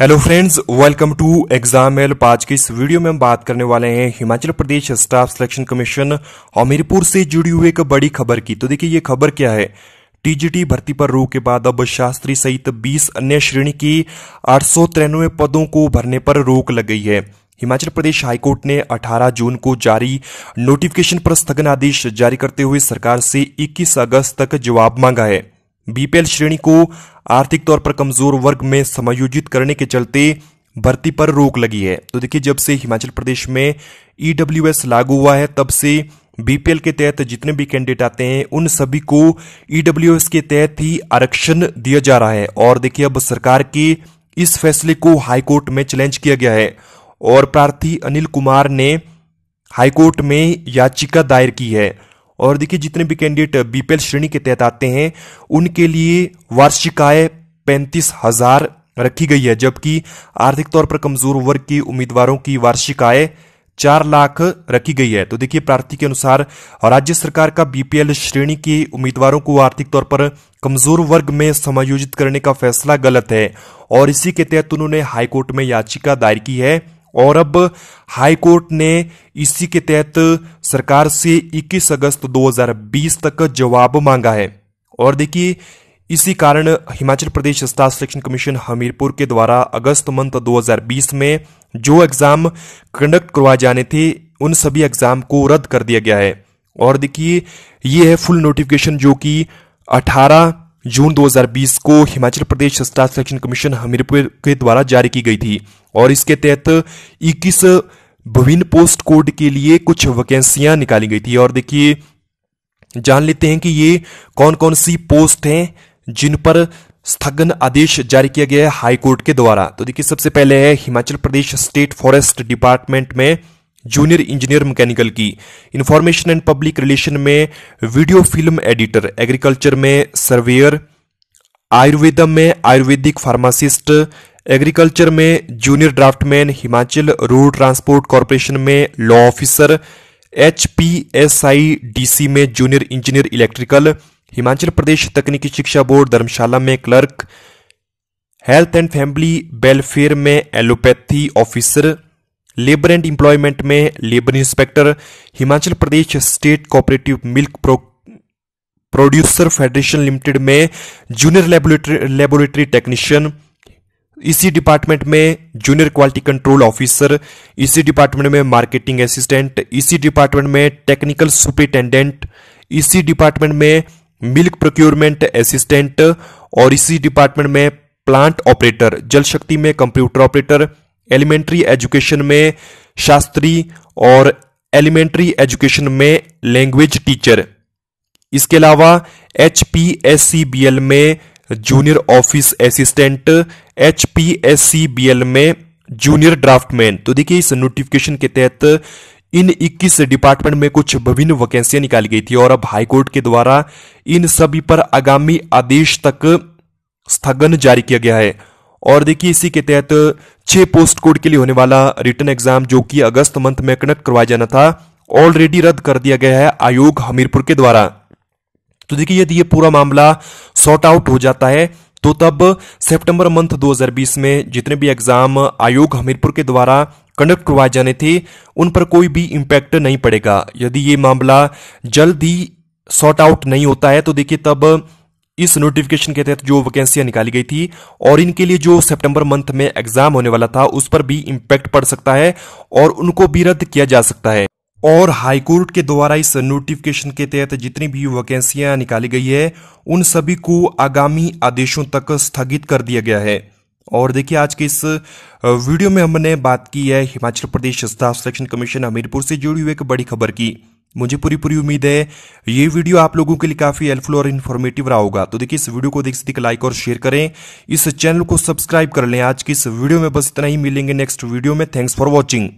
hello friends welcome to exam L आज के इस वीडियो में हम बात करने वाले हैं Himachal Pradesh staff selection commission Hamirpur से जुड़ी हुई एक बड़ी खबर की तो देखिए ये खबर क्या है टीजीटी भर्ती पर रोक के बाद अब शास्त्री सहित 20 अन्य श्रेणी की आठ पदों को भरने पर रोक लग गई है हिमाचल प्रदेश हाईकोर्ट ने 18 जून को जारी नोटिफिकेशन पर स्थगन आदेश जारी करते हुए सरकार से 21 अगस्त तक जवाब मांगा है बीपीएल श्रेणी को आर्थिक तौर पर कमजोर वर्ग में समायोजित करने के चलते भर्ती पर रोक लगी है तो देखिए जब से हिमाचल प्रदेश में ईडब्ल्यू e लागू हुआ है तब से बीपीएल के तहत जितने भी कैंडिडेट आते हैं उन सभी को ईडब्ल्यू e के तहत ही आरक्षण दिया जा रहा है और देखिए अब सरकार के इस फैसले को हाईकोर्ट में चैलेंज किया गया है और प्रार्थी अनिल कुमार ने हाईकोर्ट में याचिका दायर की है और देखिए जितने भी कैंडिडेट बीपीएल uh, श्रेणी के तहत आते हैं उनके लिए वार्षिक आय पैंतीस हजार रखी गई है जबकि आर्थिक तौर पर कमजोर वर्ग के उम्मीदवारों की वार्षिक आय चार लाख रखी गई है तो देखिए प्रार्थी के अनुसार राज्य सरकार का बीपीएल श्रेणी के उम्मीदवारों को आर्थिक तौर पर कमजोर वर्ग में समायोजित करने का फैसला गलत है और इसी के तहत उन्होंने हाईकोर्ट में याचिका दायर की है और अब हाई कोर्ट ने इसी के तहत सरकार से 21 अगस्त 2020 तक जवाब मांगा है और देखिए इसी कारण Himachal Pradesh staff selection commission Hamirpur के द्वारा अगस्त मंथ 2020 में जो एग्जाम कंडक्ट करवाए जाने थे उन सभी एग्जाम को रद्द कर दिया गया है और देखिए ये है फुल नोटिफिकेशन जो कि जून 2020 को Himachal Pradesh staff selection commission Hamirpur के द्वारा जारी की गई थी और इसके तहत इक्कीस विभिन्न पोस्ट कोड के लिए कुछ वैकेंसियां निकाली गई थी और देखिए जान लेते हैं कि ये कौन कौन सी पोस्ट हैं जिन पर स्थगन आदेश जारी किया गया है हाईकोर्ट के द्वारा तो देखिए सबसे पहले है Himachal Pradesh state forest department में जूनियर इंजीनियर मैकेनिकल की इंफॉर्मेशन एंड पब्लिक रिलेशन में वीडियो फिल्म एडिटर एग्रीकल्चर में सर्वेयर आयुर्वेदम में आयुर्वेदिक फार्मासिस्ट एग्रीकल्चर में junior draftman Himachal road transport corporation में law officer H D C में junior engineer electrical Himachal Pradesh तकनीकी शिक्षा बोर्ड धर्मशाला में clerk health and family welfare में allopathy officer labour and employment में labour inspector Himachal Pradesh state cooperative milk pro producer federation limited में junior laboratory laboratory technician इसी department में junior quality control officer इसी department में मार्केटिंग असिस्टेंट इसी department में technical superintendent इसी डिपार्टमेंट में मिल्क प्रोक्योरमेंट असिस्टेंट और इसी डिपार्टमेंट में प्लांट ऑपरेटर जल शक्ति में कंप्यूटर ऑपरेटर एलिमेंट्री एजुकेशन में शास्त्री और एलिमेंट्री एजुकेशन में लैंग्वेज टीचर इसके अलावा H P S C B L में junior office assistant H P S C B L में जूनियर ड्राफ्टमैन तो देखिए इस नोटिफिकेशन के तहत इन 21 डिपार्टमेंट में कुछ विभिन्न वैकेंसियां निकाली गई थी और अब हाईकोर्ट के द्वारा इन सभी पर आगामी आदेश तक स्थगन जारी किया गया है और देखिए इसी के तहत छह पोस्ट कोड के लिए होने वाला रिटर्न एग्जाम जो कि अगस्त मंथ में कंडक्ट करवाया जाना था ऑलरेडी रद्द कर दिया गया है आयोग हमीरपुर के द्वारा तो देखिए यदि ये पूरा मामला सॉर्ट आउट हो जाता है तो तब सितंबर मंथ 2020 में जितने भी एग्जाम आयोग हमीरपुर के द्वारा कंडक्ट करवाए जाने थे उन पर कोई भी इम्पैक्ट नहीं पड़ेगा यदि ये मामला जल्द ही सॉर्ट आउट नहीं होता है तो देखिए तब इस नोटिफिकेशन के तहत जो वैकेंसियां निकाली गई थी और इनके लिए जो सितंबर मंथ में एग्जाम होने वाला था उस पर भी इम्पैक्ट पड़ सकता है और उनको भी रद्द किया जा सकता है और हाईकोर्ट के द्वारा इस नोटिफिकेशन के तहत जितनी भी वैकेंसियां निकाली गई है उन सभी को आगामी आदेशों तक स्थगित कर दिया गया है और देखिए आज के इस वीडियो में हमने बात की है Himachal Pradesh staff selection commission Hamirpur से जुड़ी हुई एक बड़ी खबर की मुझे पूरी पूरी उम्मीद है ये वीडियो आप लोगों के लिए काफी हेल्पफुल और इन्फॉर्मेटिव रहा होगा तो देखिए इस वीडियो को देख सकते लाइक और शेयर करें इस चैनल को सब्सक्राइब कर लें आज की इस वीडियो में बस इतना ही मिलेंगे नेक्स्ट वीडियो में थैंक्स फॉर वॉचिंग